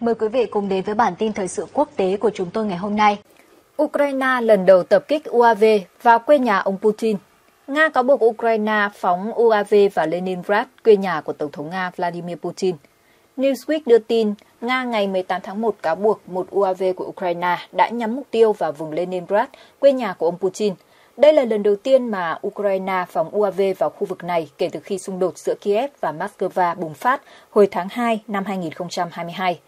Mời quý vị cùng đến với bản tin thời sự quốc tế của chúng tôi ngày hôm nay. Ukraine lần đầu tập kích UAV vào quê nhà ông Putin. Nga cáo buộc Ukraine phóng UAV vào Leningrad, quê nhà của Tổng thống Nga Vladimir Putin. Newsweek đưa tin, Nga ngày 18 tháng 1 cáo buộc một UAV của Ukraine đã nhắm mục tiêu vào vùng Leningrad, quê nhà của ông Putin. Đây là lần đầu tiên mà Ukraine phóng UAV vào khu vực này kể từ khi xung đột giữa Kiev và Moscow bùng phát hồi tháng 2 năm 2022.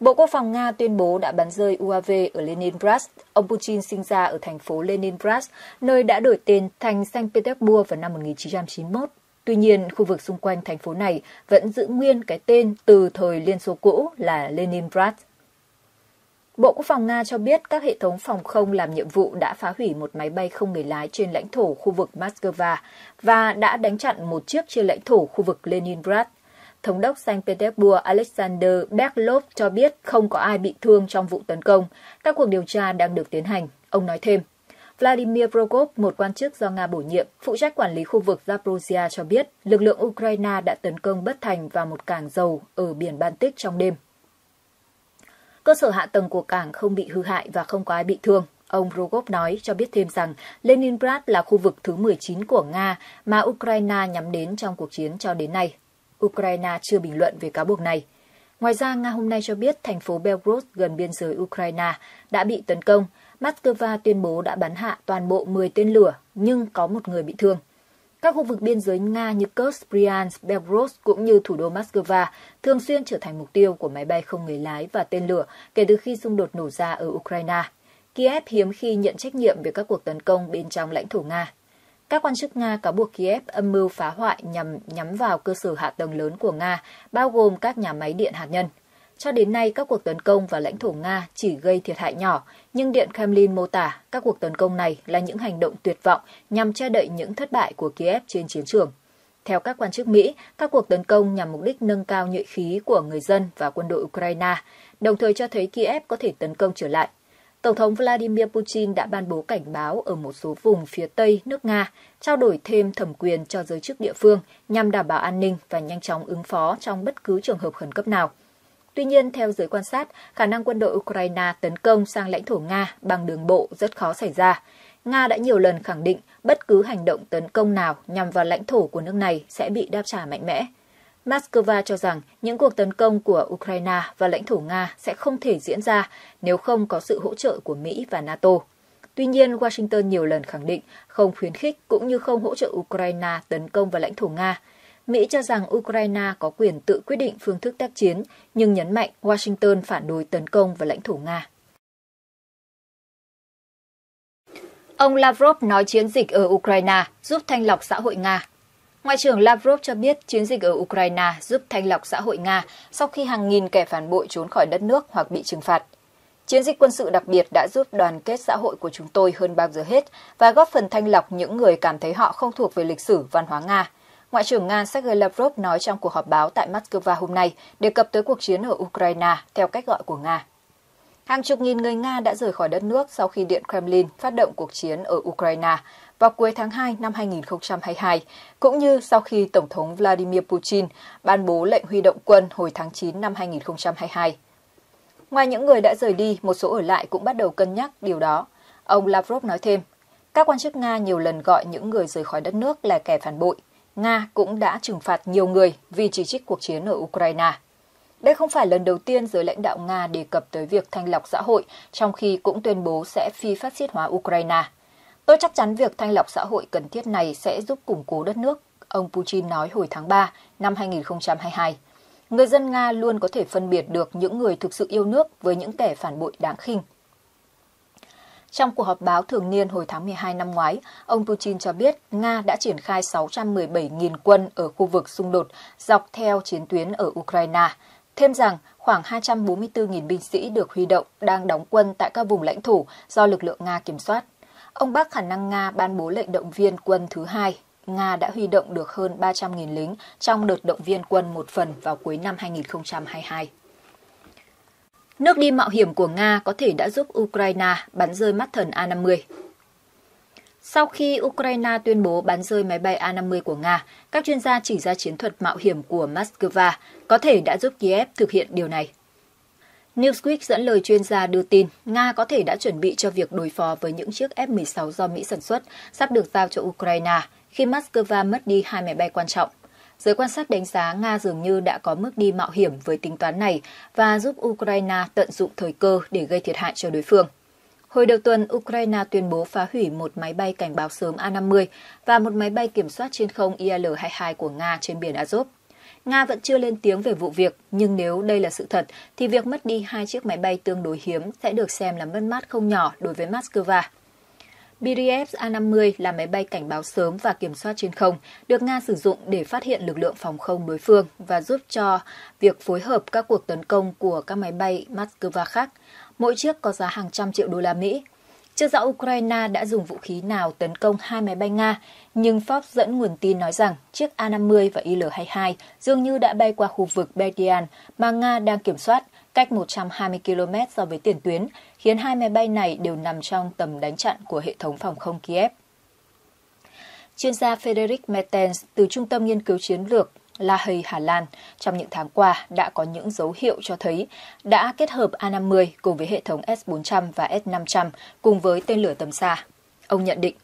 Bộ Quốc phòng Nga tuyên bố đã bắn rơi UAV ở Leningrad. Ông Putin sinh ra ở thành phố Leningrad, nơi đã đổi tên thành Saint Petersburg vào năm 1991. Tuy nhiên, khu vực xung quanh thành phố này vẫn giữ nguyên cái tên từ thời Liên Xô cũ là Leningrad. Bộ Quốc phòng Nga cho biết các hệ thống phòng không làm nhiệm vụ đã phá hủy một máy bay không người lái trên lãnh thổ khu vực Moscow và đã đánh chặn một chiếc trên lãnh thổ khu vực Leningrad. Thống đốc Saint Petersburg Alexander Berlov cho biết không có ai bị thương trong vụ tấn công. Các cuộc điều tra đang được tiến hành. Ông nói thêm, Vladimir Prokop, một quan chức do Nga bổ nhiệm, phụ trách quản lý khu vực zaporizhia cho biết lực lượng Ukraine đã tấn công bất thành vào một cảng dầu ở biển Baltic trong đêm. Cơ sở hạ tầng của cảng không bị hư hại và không có ai bị thương. Ông Rogov nói cho biết thêm rằng Leningrad là khu vực thứ 19 của Nga mà Ukraine nhắm đến trong cuộc chiến cho đến nay. Ukraine chưa bình luận về cáo buộc này. Ngoài ra, Nga hôm nay cho biết thành phố Belgorod gần biên giới Ukraine đã bị tấn công. Moscow tuyên bố đã bắn hạ toàn bộ 10 tên lửa, nhưng có một người bị thương. Các khu vực biên giới Nga như Kursk, Bryansk, Belgorod cũng như thủ đô Moscow thường xuyên trở thành mục tiêu của máy bay không người lái và tên lửa kể từ khi xung đột nổ ra ở Ukraine. Kiev hiếm khi nhận trách nhiệm về các cuộc tấn công bên trong lãnh thổ Nga. Các quan chức Nga cáo buộc Kiev âm mưu phá hoại nhằm nhắm vào cơ sở hạ tầng lớn của Nga, bao gồm các nhà máy điện hạt nhân. Cho đến nay, các cuộc tấn công vào lãnh thổ Nga chỉ gây thiệt hại nhỏ, nhưng Điện Kremlin mô tả các cuộc tấn công này là những hành động tuyệt vọng nhằm che đậy những thất bại của Kiev trên chiến trường. Theo các quan chức Mỹ, các cuộc tấn công nhằm mục đích nâng cao nhuệ khí của người dân và quân đội Ukraine, đồng thời cho thấy Kiev có thể tấn công trở lại Tổng thống Vladimir Putin đã ban bố cảnh báo ở một số vùng phía Tây nước Nga, trao đổi thêm thẩm quyền cho giới chức địa phương nhằm đảm bảo an ninh và nhanh chóng ứng phó trong bất cứ trường hợp khẩn cấp nào. Tuy nhiên, theo giới quan sát, khả năng quân đội Ukraine tấn công sang lãnh thổ Nga bằng đường bộ rất khó xảy ra. Nga đã nhiều lần khẳng định bất cứ hành động tấn công nào nhằm vào lãnh thổ của nước này sẽ bị đáp trả mạnh mẽ. Moscow cho rằng những cuộc tấn công của Ukraine và lãnh thổ Nga sẽ không thể diễn ra nếu không có sự hỗ trợ của Mỹ và NATO. Tuy nhiên, Washington nhiều lần khẳng định không khuyến khích cũng như không hỗ trợ Ukraine tấn công vào lãnh thổ Nga. Mỹ cho rằng Ukraine có quyền tự quyết định phương thức tác chiến, nhưng nhấn mạnh Washington phản đối tấn công vào lãnh thổ Nga. Ông Lavrov nói chiến dịch ở Ukraine giúp thanh lọc xã hội Nga Ngoại trưởng Lavrov cho biết chiến dịch ở Ukraine giúp thanh lọc xã hội Nga sau khi hàng nghìn kẻ phản bội trốn khỏi đất nước hoặc bị trừng phạt. Chiến dịch quân sự đặc biệt đã giúp đoàn kết xã hội của chúng tôi hơn bao giờ hết và góp phần thanh lọc những người cảm thấy họ không thuộc về lịch sử văn hóa Nga. Ngoại trưởng Nga Sergei Lavrov nói trong cuộc họp báo tại Moscow hôm nay đề cập tới cuộc chiến ở Ukraine theo cách gọi của Nga. Hàng chục nghìn người Nga đã rời khỏi đất nước sau khi Điện Kremlin phát động cuộc chiến ở Ukraine, vào cuối tháng 2 năm 2022, cũng như sau khi Tổng thống Vladimir Putin ban bố lệnh huy động quân hồi tháng 9 năm 2022. Ngoài những người đã rời đi, một số ở lại cũng bắt đầu cân nhắc điều đó. Ông Lavrov nói thêm, các quan chức Nga nhiều lần gọi những người rời khỏi đất nước là kẻ phản bội. Nga cũng đã trừng phạt nhiều người vì chỉ trích cuộc chiến ở Ukraine. Đây không phải lần đầu tiên giới lãnh đạo Nga đề cập tới việc thanh lọc xã hội, trong khi cũng tuyên bố sẽ phi phát xít hóa Ukraine. Tôi chắc chắn việc thanh lọc xã hội cần thiết này sẽ giúp củng cố đất nước, ông Putin nói hồi tháng 3 năm 2022. Người dân Nga luôn có thể phân biệt được những người thực sự yêu nước với những kẻ phản bội đáng khinh. Trong cuộc họp báo thường niên hồi tháng 12 năm ngoái, ông Putin cho biết Nga đã triển khai 617.000 quân ở khu vực xung đột dọc theo chiến tuyến ở Ukraine. Thêm rằng, khoảng 244.000 binh sĩ được huy động đang đóng quân tại các vùng lãnh thổ do lực lượng Nga kiểm soát. Ông Bác khả năng Nga ban bố lệnh động viên quân thứ hai. Nga đã huy động được hơn 300.000 lính trong đợt động viên quân một phần vào cuối năm 2022. Nước đi mạo hiểm của Nga có thể đã giúp Ukraine bắn rơi mắt thần A-50. Sau khi Ukraine tuyên bố bắn rơi máy bay A-50 của Nga, các chuyên gia chỉ ra chiến thuật mạo hiểm của Moscow có thể đã giúp Kiev thực hiện điều này. Newsweek dẫn lời chuyên gia đưa tin, Nga có thể đã chuẩn bị cho việc đối phó với những chiếc F-16 do Mỹ sản xuất sắp được giao cho Ukraine khi Moscow mất đi hai máy bay quan trọng. Giới quan sát đánh giá Nga dường như đã có mức đi mạo hiểm với tính toán này và giúp Ukraine tận dụng thời cơ để gây thiệt hại cho đối phương. Hồi đầu tuần, Ukraine tuyên bố phá hủy một máy bay cảnh báo sớm A-50 và một máy bay kiểm soát trên không IL-22 của Nga trên biển Azov. Nga vẫn chưa lên tiếng về vụ việc, nhưng nếu đây là sự thật, thì việc mất đi hai chiếc máy bay tương đối hiếm sẽ được xem là mất mát không nhỏ đối với Moscow. Biriev A-50 là máy bay cảnh báo sớm và kiểm soát trên không, được Nga sử dụng để phát hiện lực lượng phòng không đối phương và giúp cho việc phối hợp các cuộc tấn công của các máy bay Moscow khác. Mỗi chiếc có giá hàng trăm triệu đô la Mỹ chưa rõ Ukraine đã dùng vũ khí nào tấn công hai máy bay Nga, nhưng Forbes dẫn nguồn tin nói rằng chiếc A-50 và Il-22 dường như đã bay qua khu vực Berdian mà Nga đang kiểm soát, cách 120 km so với tiền tuyến, khiến hai máy bay này đều nằm trong tầm đánh chặn của hệ thống phòng không Kiev. Chuyên gia Frederick Mertens từ Trung tâm Nghiên cứu Chiến lược La Hay Hà Lan trong những tháng qua đã có những dấu hiệu cho thấy đã kết hợp A50 cùng với hệ thống S-400 và S-500 cùng với tên lửa tầm xa. Ông nhận định,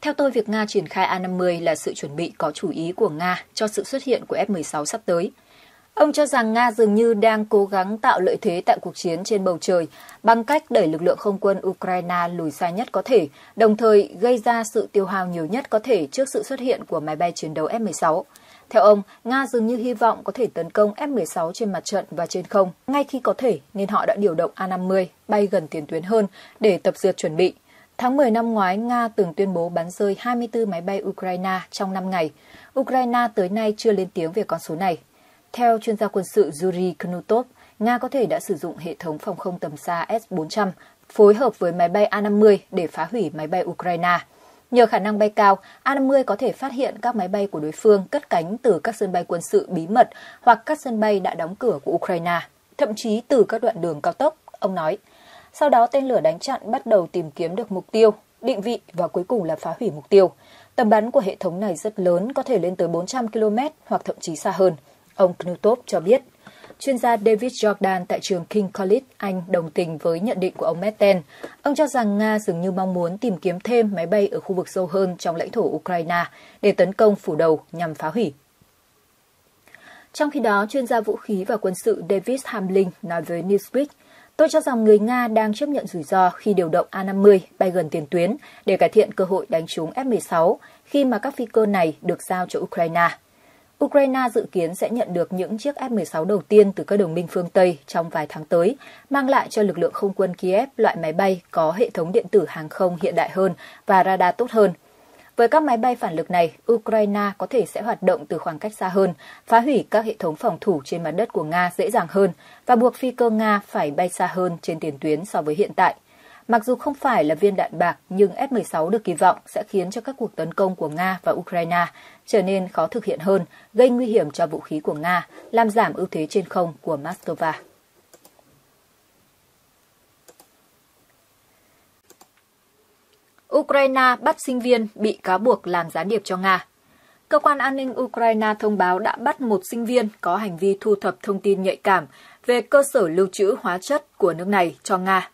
theo tôi, việc Nga triển khai A50 là sự chuẩn bị có chủ ý của Nga cho sự xuất hiện của F-16 sắp tới. Ông cho rằng Nga dường như đang cố gắng tạo lợi thế tại cuộc chiến trên bầu trời bằng cách đẩy lực lượng không quân Ukraine lùi xa nhất có thể, đồng thời gây ra sự tiêu hao nhiều nhất có thể trước sự xuất hiện của máy bay chiến đấu F-16. Theo ông, Nga dường như hy vọng có thể tấn công F-16 trên mặt trận và trên không. Ngay khi có thể nên họ đã điều động A-50 bay gần tiền tuyến hơn để tập dượt chuẩn bị. Tháng 10 năm ngoái, Nga từng tuyên bố bắn rơi 24 máy bay Ukraine trong 5 ngày. Ukraine tới nay chưa lên tiếng về con số này. Theo chuyên gia quân sự Yuri Knutov, Nga có thể đã sử dụng hệ thống phòng không tầm xa S-400 phối hợp với máy bay A-50 để phá hủy máy bay Ukraine. Nhờ khả năng bay cao, A-50 có thể phát hiện các máy bay của đối phương cất cánh từ các sân bay quân sự bí mật hoặc các sân bay đã đóng cửa của Ukraine, thậm chí từ các đoạn đường cao tốc, ông nói. Sau đó tên lửa đánh chặn bắt đầu tìm kiếm được mục tiêu, định vị và cuối cùng là phá hủy mục tiêu. Tầm bắn của hệ thống này rất lớn, có thể lên tới 400 km hoặc thậm chí xa hơn, ông Knutov cho biết chuyên gia David Jordan tại trường King College, Anh đồng tình với nhận định của ông Metten. Ông cho rằng Nga dường như mong muốn tìm kiếm thêm máy bay ở khu vực sâu hơn trong lãnh thổ Ukraine để tấn công phủ đầu nhằm phá hủy trong khi đó, chuyên gia vũ khí và quân sự David Hamlin nói với Newsweek, Tôi cho rằng người Nga đang chấp nhận rủi ro khi điều động A-50 bay gần tiền tuyến để cải thiện cơ hội đánh trúng F-16 khi mà các phi cơ này được giao cho Ukraine. Ukraine dự kiến sẽ nhận được những chiếc F-16 đầu tiên từ các đồng minh phương Tây trong vài tháng tới, mang lại cho lực lượng không quân Kiev loại máy bay có hệ thống điện tử hàng không hiện đại hơn và radar tốt hơn. Với các máy bay phản lực này, Ukraine có thể sẽ hoạt động từ khoảng cách xa hơn, phá hủy các hệ thống phòng thủ trên mặt đất của Nga dễ dàng hơn và buộc phi cơ Nga phải bay xa hơn trên tiền tuyến so với hiện tại. Mặc dù không phải là viên đạn bạc, nhưng F-16 được kỳ vọng sẽ khiến cho các cuộc tấn công của Nga và Ukraine trở nên khó thực hiện hơn, gây nguy hiểm cho vũ khí của Nga, làm giảm ưu thế trên không của Moscow. Ukraine bắt sinh viên bị cáo buộc làm gián điệp cho Nga. Cơ quan an ninh Ukraine thông báo đã bắt một sinh viên có hành vi thu thập thông tin nhạy cảm về cơ sở lưu trữ hóa chất của nước này cho Nga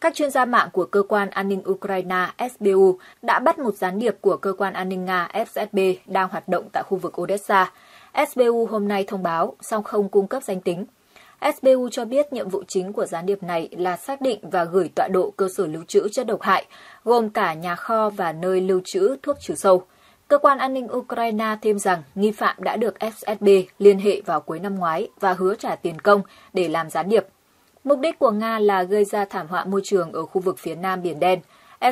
các chuyên gia mạng của cơ quan an ninh Ukraine SBU đã bắt một gián điệp của cơ quan an ninh Nga FSB đang hoạt động tại khu vực Odessa. SBU hôm nay thông báo, song không cung cấp danh tính. SBU cho biết nhiệm vụ chính của gián điệp này là xác định và gửi tọa độ cơ sở lưu trữ chất độc hại, gồm cả nhà kho và nơi lưu trữ thuốc trừ sâu. Cơ quan an ninh Ukraine thêm rằng nghi phạm đã được FSB liên hệ vào cuối năm ngoái và hứa trả tiền công để làm gián điệp. Mục đích của Nga là gây ra thảm họa môi trường ở khu vực phía nam Biển Đen.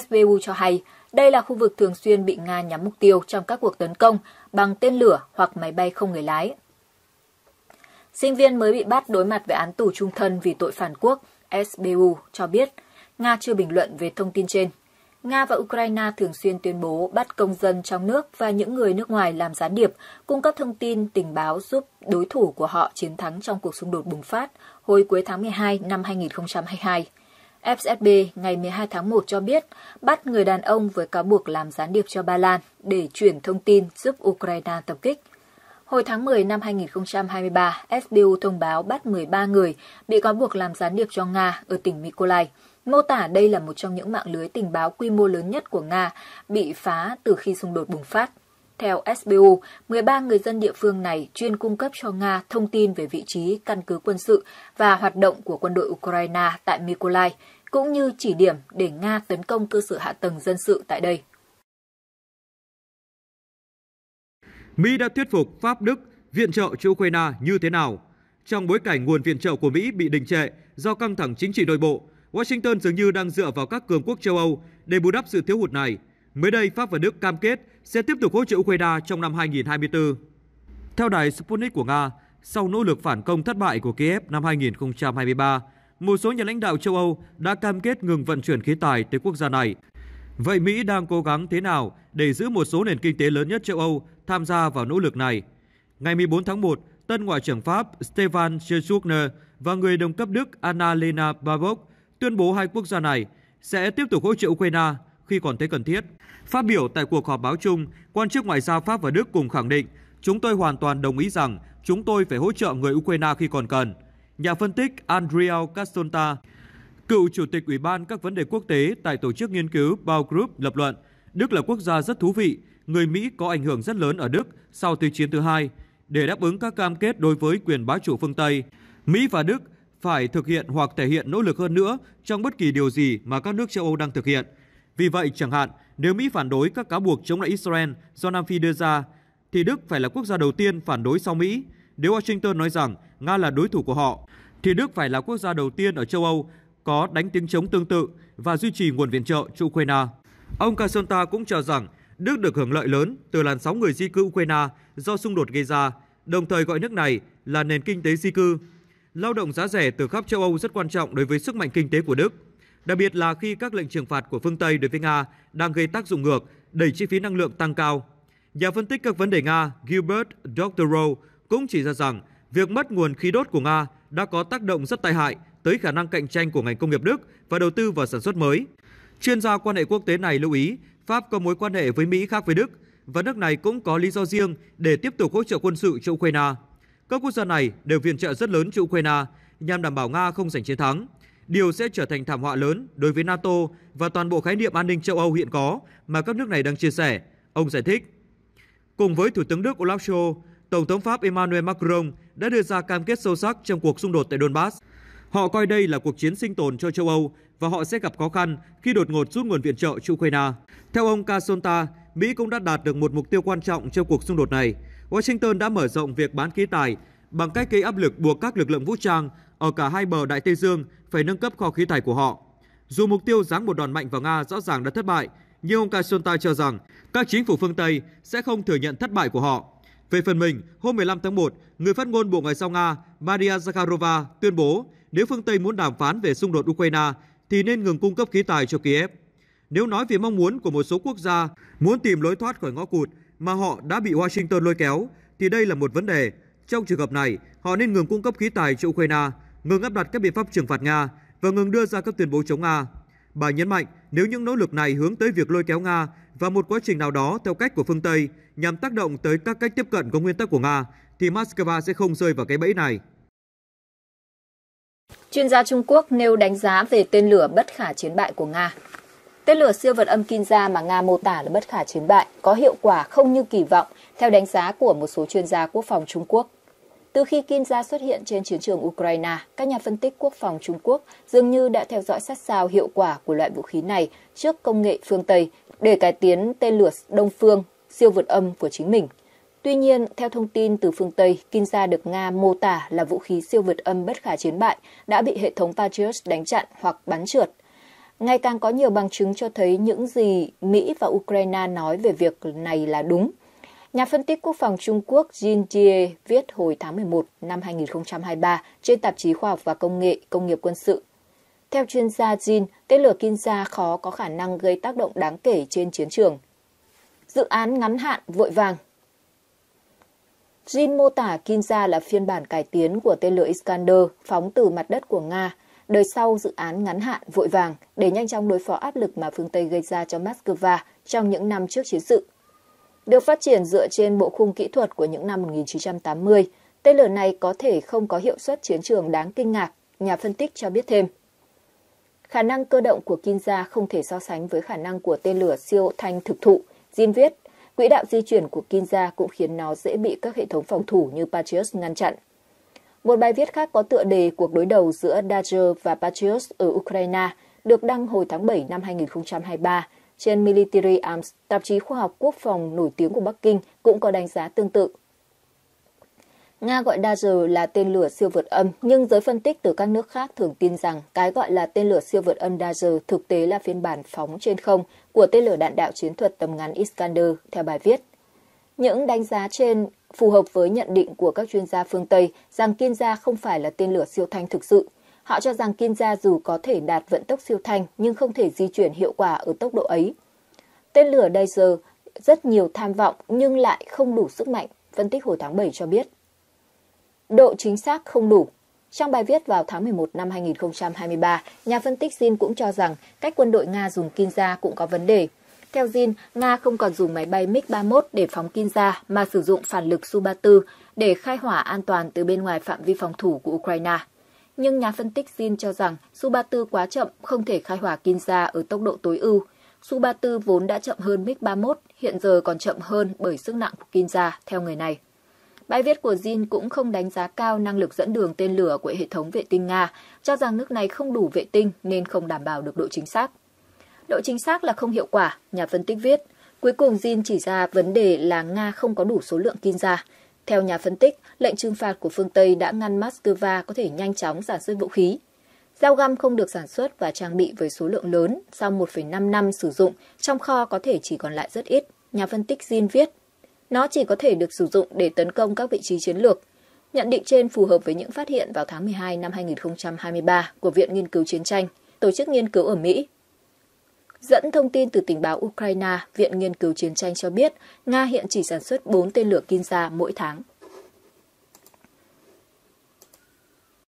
SBU cho hay đây là khu vực thường xuyên bị Nga nhắm mục tiêu trong các cuộc tấn công bằng tên lửa hoặc máy bay không người lái. Sinh viên mới bị bắt đối mặt với án tù trung thân vì tội phản quốc, SBU cho biết. Nga chưa bình luận về thông tin trên. Nga và Ukraine thường xuyên tuyên bố bắt công dân trong nước và những người nước ngoài làm gián điệp, cung cấp thông tin, tình báo giúp đối thủ của họ chiến thắng trong cuộc xung đột bùng phát hồi cuối tháng 12 năm 2022. FSB ngày 12 tháng 1 cho biết bắt người đàn ông với cáo buộc làm gián điệp cho Ba Lan để chuyển thông tin giúp Ukraine tập kích. Hồi tháng 10 năm 2023, SBU thông báo bắt 13 người bị cáo buộc làm gián điệp cho Nga ở tỉnh Mykolaiv mô tả đây là một trong những mạng lưới tình báo quy mô lớn nhất của Nga bị phá từ khi xung đột bùng phát. Theo SBU, 13 người dân địa phương này chuyên cung cấp cho Nga thông tin về vị trí căn cứ quân sự và hoạt động của quân đội Ukraine tại Mykolaiv, cũng như chỉ điểm để Nga tấn công cơ sở hạ tầng dân sự tại đây. Mỹ đã thuyết phục Pháp, Đức viện trợ cho Ukraine như thế nào? Trong bối cảnh nguồn viện trợ của Mỹ bị đình trệ do căng thẳng chính trị nội bộ, Washington dường như đang dựa vào các cường quốc châu Âu để bù đắp sự thiếu hụt này. Mới đây, Pháp và Đức cam kết sẽ tiếp tục hỗ trợ Ukraine trong năm 2024. Theo đài Sputnik của Nga, sau nỗ lực phản công thất bại của Kiev năm 2023, một số nhà lãnh đạo châu Âu đã cam kết ngừng vận chuyển khí tài tới quốc gia này. Vậy Mỹ đang cố gắng thế nào để giữ một số nền kinh tế lớn nhất châu Âu tham gia vào nỗ lực này? Ngày 14 tháng 1, tân Ngoại trưởng Pháp Stefan Sejourner và người đồng cấp Đức Annalena Baerbock tuyên bố hai quốc gia này sẽ tiếp tục hỗ trợ Ukraine khi còn thấy cần thiết. Phát biểu tại cuộc họp báo chung, quan chức ngoại giao Pháp và Đức cùng khẳng định chúng tôi hoàn toàn đồng ý rằng chúng tôi phải hỗ trợ người Ukraine khi còn cần. Nhà phân tích Andrea Kastonta, cựu chủ tịch Ủy ban các vấn đề quốc tế tại tổ chức nghiên cứu Bao Group lập luận, Đức là quốc gia rất thú vị, người Mỹ có ảnh hưởng rất lớn ở Đức sau Thế chiến thứ hai. Để đáp ứng các cam kết đối với quyền bá chủ phương Tây, Mỹ và Đức phải thực hiện hoặc thể hiện nỗ lực hơn nữa trong bất kỳ điều gì mà các nước châu Âu đang thực hiện. Vì vậy, chẳng hạn, nếu Mỹ phản đối các cáo buộc chống lại Israel do Nam Phi đưa ra, thì Đức phải là quốc gia đầu tiên phản đối sau Mỹ. Nếu Washington nói rằng Nga là đối thủ của họ, thì Đức phải là quốc gia đầu tiên ở châu Âu có đánh tiếng chống tương tự và duy trì nguồn viện trợ cho Ukraine. Ông Kasonta cũng cho rằng Đức được hưởng lợi lớn từ làn sóng người di cư Ukraine do xung đột gây ra, đồng thời gọi nước này là nền kinh tế di cư Lao động giá rẻ từ khắp châu Âu rất quan trọng đối với sức mạnh kinh tế của Đức, đặc biệt là khi các lệnh trừng phạt của phương Tây đối với Nga đang gây tác dụng ngược, đẩy chi phí năng lượng tăng cao. Nhà phân tích các vấn đề Nga Gilbert Doctorow cũng chỉ ra rằng việc mất nguồn khí đốt của Nga đã có tác động rất tai hại tới khả năng cạnh tranh của ngành công nghiệp Đức và đầu tư vào sản xuất mới. Chuyên gia quan hệ quốc tế này lưu ý Pháp có mối quan hệ với Mỹ khác với Đức và nước này cũng có lý do riêng để tiếp tục hỗ trợ quân sự cho Ukraine. Các quốc gia này đều viện trợ rất lớn cho Ukraine nhằm đảm bảo Nga không giành chiến thắng. Điều sẽ trở thành thảm họa lớn đối với NATO và toàn bộ khái niệm an ninh châu Âu hiện có mà các nước này đang chia sẻ, ông giải thích. Cùng với Thủ tướng Đức Olaf Scholz, Tổng thống Pháp Emmanuel Macron đã đưa ra cam kết sâu sắc trong cuộc xung đột tại Donbass. Họ coi đây là cuộc chiến sinh tồn cho châu Âu và họ sẽ gặp khó khăn khi đột ngột rút nguồn viện trợ cho Ukraine. Theo ông Kasonta, Mỹ cũng đã đạt được một mục tiêu quan trọng trong cuộc xung đột này, Washington đã mở rộng việc bán khí tài bằng cách gây áp lực buộc các lực lượng vũ trang ở cả hai bờ Đại Tây Dương phải nâng cấp kho khí tài của họ. Dù mục tiêu giáng một đòn mạnh vào Nga rõ ràng đã thất bại, nhưng ông Kasontai cho rằng các chính phủ phương Tây sẽ không thừa nhận thất bại của họ. Về phần mình, hôm 15 tháng 1, người phát ngôn Bộ Ngoại giao Nga Maria Zakharova tuyên bố nếu phương Tây muốn đàm phán về xung đột Ukraine thì nên ngừng cung cấp khí tài cho Kiev. Nếu nói về mong muốn của một số quốc gia muốn tìm lối thoát khỏi ngõ cụt mà họ đã bị Washington lôi kéo thì đây là một vấn đề. Trong trường hợp này, họ nên ngừng cung cấp khí tài cho Ukraine, ngừng áp đặt các biện pháp trừng phạt Nga và ngừng đưa ra các tuyên bố chống Nga. Bà nhấn mạnh nếu những nỗ lực này hướng tới việc lôi kéo Nga và một quá trình nào đó theo cách của phương Tây nhằm tác động tới các cách tiếp cận có nguyên tắc của Nga, thì Moscow sẽ không rơi vào cái bẫy này. Chuyên gia Trung Quốc nêu đánh giá về tên lửa bất khả chiến bại của Nga. Tên lửa siêu vật âm Kinza mà Nga mô tả là bất khả chiến bại, có hiệu quả không như kỳ vọng, theo đánh giá của một số chuyên gia quốc phòng Trung Quốc. Từ khi Kinza xuất hiện trên chiến trường Ukraine, các nhà phân tích quốc phòng Trung Quốc dường như đã theo dõi sát sao hiệu quả của loại vũ khí này trước công nghệ phương Tây để cải tiến tên lửa Đông Phương siêu vượt âm của chính mình. Tuy nhiên, theo thông tin từ phương Tây, Kinza được Nga mô tả là vũ khí siêu vượt âm bất khả chiến bại đã bị hệ thống Patriot đánh chặn hoặc bắn trượt – ngày càng có nhiều bằng chứng cho thấy những gì Mỹ và Ukraine nói về việc này là đúng. Nhà phân tích quốc phòng Trung Quốc Jin Jie viết hồi tháng 11 năm 2023 trên tạp chí Khoa học và Công nghệ Công nghiệp Quân sự. Theo chuyên gia Jin, tên lửa Kinza khó có khả năng gây tác động đáng kể trên chiến trường. Dự án ngắn hạn vội vàng Jin mô tả Kinza là phiên bản cải tiến của tên lửa Iskander phóng từ mặt đất của Nga, đời sau dự án ngắn hạn vội vàng để nhanh chóng đối phó áp lực mà phương Tây gây ra cho Moscow trong những năm trước chiến sự. Được phát triển dựa trên bộ khung kỹ thuật của những năm 1980, tên lửa này có thể không có hiệu suất chiến trường đáng kinh ngạc, nhà phân tích cho biết thêm. Khả năng cơ động của Kinza không thể so sánh với khả năng của tên lửa siêu thanh thực thụ, Jin viết. Quỹ đạo di chuyển của Kinza cũng khiến nó dễ bị các hệ thống phòng thủ như Patriot ngăn chặn. Một bài viết khác có tựa đề cuộc đối đầu giữa Dager và Patriots ở Ukraine được đăng hồi tháng 7 năm 2023 trên Military Arms, tạp chí khoa học quốc phòng nổi tiếng của Bắc Kinh cũng có đánh giá tương tự. Nga gọi Dager là tên lửa siêu vượt âm, nhưng giới phân tích từ các nước khác thường tin rằng cái gọi là tên lửa siêu vượt âm Dager thực tế là phiên bản phóng trên không của tên lửa đạn đạo chiến thuật tầm ngắn Iskander, theo bài viết. Những đánh giá trên phù hợp với nhận định của các chuyên gia phương Tây rằng Kiên Gia không phải là tên lửa siêu thanh thực sự. Họ cho rằng Kiên Gia dù có thể đạt vận tốc siêu thanh nhưng không thể di chuyển hiệu quả ở tốc độ ấy. Tên lửa đây giờ rất nhiều tham vọng nhưng lại không đủ sức mạnh, phân tích hồi tháng 7 cho biết. Độ chính xác không đủ trong bài viết vào tháng 11 năm 2023, nhà phân tích Xin cũng cho rằng cách quân đội Nga dùng Kinza cũng có vấn đề. Theo Jin, Nga không còn dùng máy bay MiG-31 để phóng Kinza mà sử dụng phản lực Su-34 để khai hỏa an toàn từ bên ngoài phạm vi phòng thủ của Ukraine. Nhưng nhà phân tích Jin cho rằng Su-34 quá chậm, không thể khai hỏa Kinza ở tốc độ tối ưu. Su-34 vốn đã chậm hơn MiG-31, hiện giờ còn chậm hơn bởi sức nặng của Kinza, theo người này. Bài viết của Jin cũng không đánh giá cao năng lực dẫn đường tên lửa của hệ thống vệ tinh Nga, cho rằng nước này không đủ vệ tinh nên không đảm bảo được độ chính xác độ chính xác là không hiệu quả, nhà phân tích viết. Cuối cùng Jin chỉ ra vấn đề là Nga không có đủ số lượng kim ra. Theo nhà phân tích, lệnh trừng phạt của phương Tây đã ngăn Moscow có thể nhanh chóng sản xuất vũ khí. Dao găm không được sản xuất và trang bị với số lượng lớn, sau 1,5 năm sử dụng, trong kho có thể chỉ còn lại rất ít, nhà phân tích Jin viết. Nó chỉ có thể được sử dụng để tấn công các vị trí chiến lược. Nhận định trên phù hợp với những phát hiện vào tháng 12 năm 2023 của Viện Nghiên cứu Chiến tranh, tổ chức nghiên cứu ở Mỹ Dẫn thông tin từ tình báo Ukraine, Viện Nghiên cứu Chiến tranh cho biết Nga hiện chỉ sản xuất 4 tên lửa Kinza mỗi tháng.